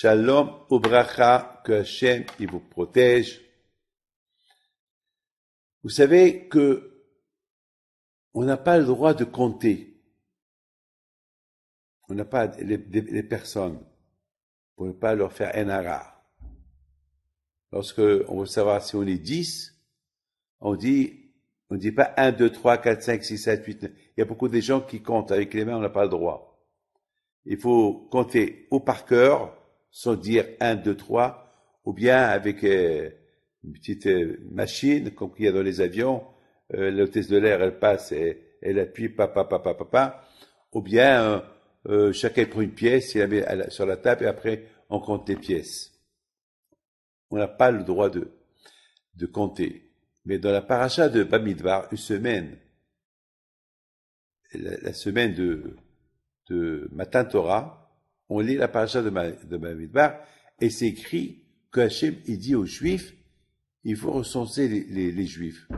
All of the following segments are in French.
Shalom Ubracha, que Hachem il vous protège. Vous savez que on n'a pas le droit de compter. On n'a pas les, personnes pour ne pas leur faire un ara. Lorsque on veut savoir si on est dix, on dit, on dit pas un, deux, trois, quatre, cinq, six, sept, huit, Il y a beaucoup de gens qui comptent avec les mains, on n'a pas le droit. Il faut compter au par cœur, sans dire un, deux, trois, ou bien avec euh, une petite euh, machine, comme qu'il y a dans les avions, euh, l'hôtesse de l'air, elle passe et elle appuie, papa, papa, papa, ou bien chacun prend une pièce, il la met sur la table et après on compte les pièces. On n'a pas le droit de, de compter. Mais dans la paracha de Bamidbar, une semaine, la, semaine de, de matin Torah, on lit la parasha de, ma, et c'est écrit que Hachem, il dit aux Juifs, il faut recenser les, Juifs.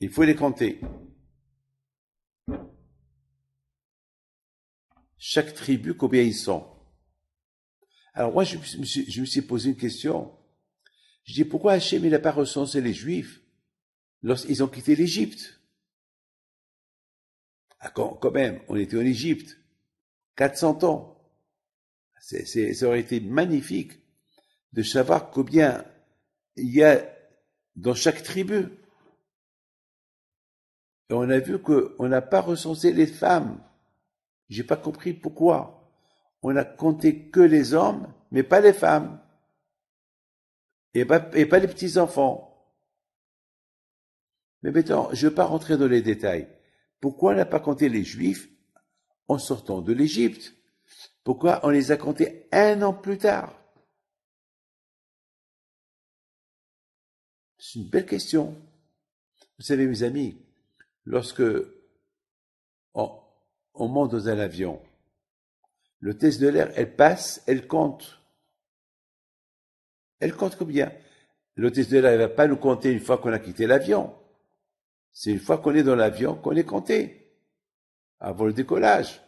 Il faut les compter. Chaque tribu, combien ils sont Alors moi, je me suis, posé une question. Je dis, pourquoi Hachem, il n'a pas recensé les Juifs lorsqu'ils ont quitté l'Égypte ah, quand, quand même, on était en Égypte. 400 ans. ça aurait été magnifique de savoir combien il y a dans chaque tribu. Et on a vu qu'on n'a pas recensé les femmes. J'ai pas compris pourquoi. On a compté que les hommes, mais pas les femmes. Et pas, et pas les petits-enfants. Mais maintenant, je ne vais pas rentrer dans les détails. Pourquoi on n'a pas compté les juifs en sortant de l'Égypte. Pourquoi on les a comptés un an plus tard C'est une belle question. Vous savez, mes amis, lorsque on, monte dans un avion, le test de l'air, elle passe, elle compte. Elle compte combien L'hôtesse de l'air ne va pas nous compter une fois qu'on a quitté l'avion. C'est une fois qu'on est dans l'avion qu'on est compté avant le décollage,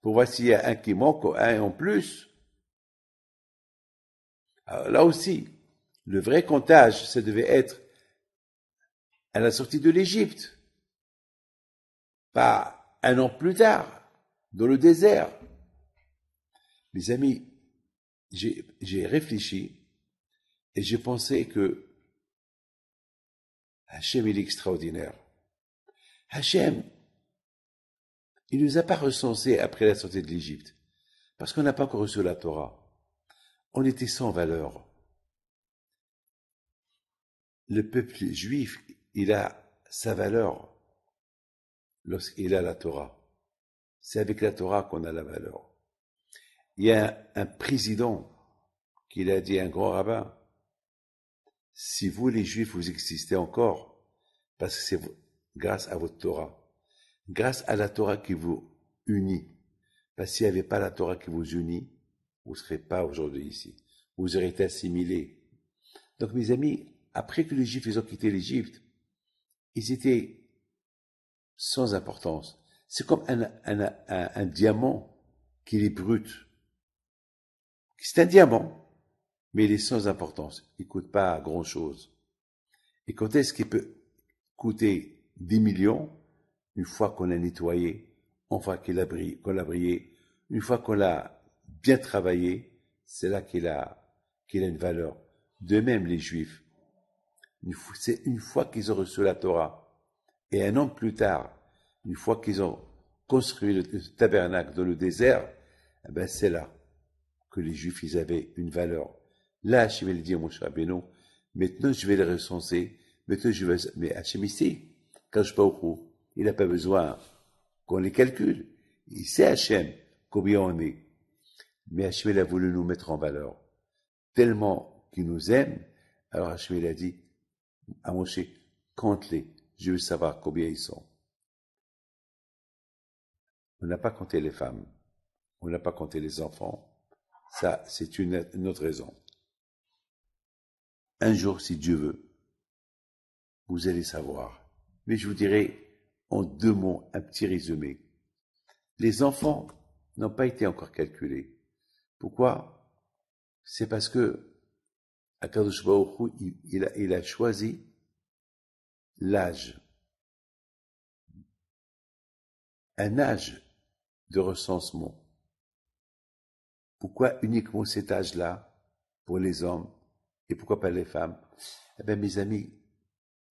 pour voir s'il y a un qui manque un en plus. là aussi, le vrai comptage, ça devait être à la sortie de l'Égypte, pas un an plus tard, dans le désert. Mes amis, j'ai réfléchi et j'ai pensé que Hachem, est extraordinaire. Hachem, il ne nous a pas recensés après la sortie de l'Égypte, parce qu'on n'a pas encore reçu la Torah. On était sans valeur. Le peuple juif, il a sa valeur lorsqu'il a la Torah. C'est avec la Torah qu'on a la valeur. Il y a un, président qui l'a dit, un grand rabbin, si vous les juifs, vous existez encore, parce que c'est grâce à votre Torah grâce à la Torah qui vous unit. Parce qu'il n'y avait pas la Torah qui vous unit, vous ne serez pas aujourd'hui ici. Vous aurez été assimilés. Donc, mes amis, après que les Juifs ont quitté l'Égypte, ils étaient sans importance. C'est comme un, un diamant qui est brut. C'est un diamant, mais il est sans importance. Il ne coûte pas grand-chose. Et quand est-ce qu'il peut coûter 10 millions une fois qu'on a nettoyé, une fois qu'on l'a brillé, une fois qu'on l'a bien travaillé, c'est là qu'il a, qu'il a une valeur. De même, les Juifs, c'est une fois qu'ils ont reçu la Torah, et un an plus tard, une fois qu'ils ont construit le tabernacle dans le désert, eh ben c'est là que les Juifs, ils avaient une valeur. Là, je vais le dire, mon cher Beno, maintenant je vais les recenser, maintenant je vais, mais Hachem ici, quand je pas au il n'a pas besoin qu'on les calcule. Il sait Hachem combien on est. Mais Hachem a voulu nous mettre en valeur. Tellement qu'il nous aime, alors Hachem a dit à Moshe, compte-les, je veux savoir combien ils sont. On n'a pas compté les femmes, on n'a pas compté les enfants. Ça, c'est une autre raison. Un jour, si Dieu veut, vous allez savoir. Mais je vous dirai en deux mots, un petit résumé. Les enfants n'ont pas été encore calculés. Pourquoi C'est parce que Akadosh Baruch il, a, il a choisi l'âge. Un âge de recensement. Pourquoi uniquement cet âge-là pour les hommes et pourquoi pas les femmes Eh bien, mes amis,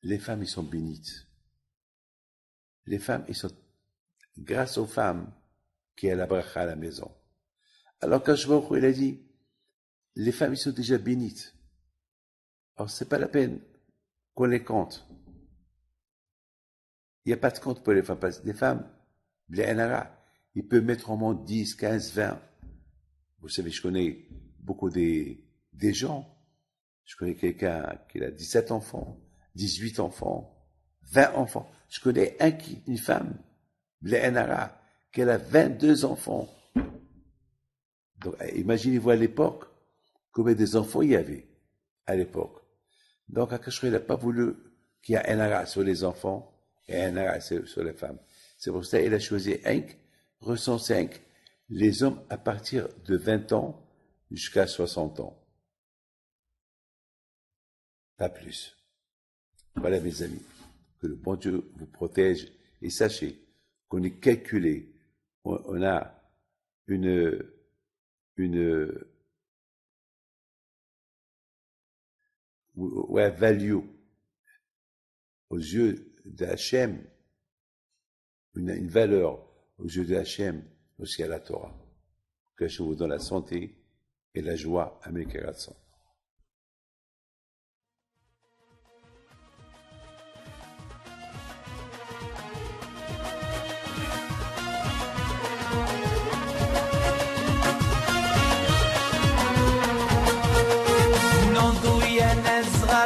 les femmes, ils sont bénites les femmes, ils sont grâce aux femmes qui est la bracha à la maison. Alors quand je il a dit, les femmes, ils sont déjà bénites. Alors c'est pas la peine qu'on les compte. Il n'y a pas de compte pour les femmes, parce que les femmes, les NRA, ils peuvent mettre au moins 10, 15, 20. Vous savez, je connais beaucoup des, des gens. Je connais quelqu'un qui a 17 enfants, 18 enfants, 20 enfants. Je connais un qui, une femme, qui qu'elle a 22 enfants. Donc, imaginez-vous à l'époque, combien des enfants il y avait à l'époque. Donc, n'a pas voulu qu'il y ait un ara sur les enfants et un ara sur les femmes. C'est pour ça qu'il a choisi un les hommes à partir de 20 ans jusqu'à 60 ans. Pas plus. Voilà, mes amis que le bon Dieu vous protège. Et sachez qu'on est calculé, on, a une, une ouais, value aux yeux d'Hachem, une, une valeur aux yeux d'Hachem aussi à la Torah. Que je vous donne la santé et la joie à mes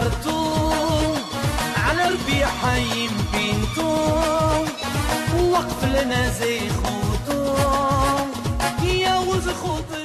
سهرتوم على ربيحين بنتو وقف لنا زي خوتو يا وز خوتوم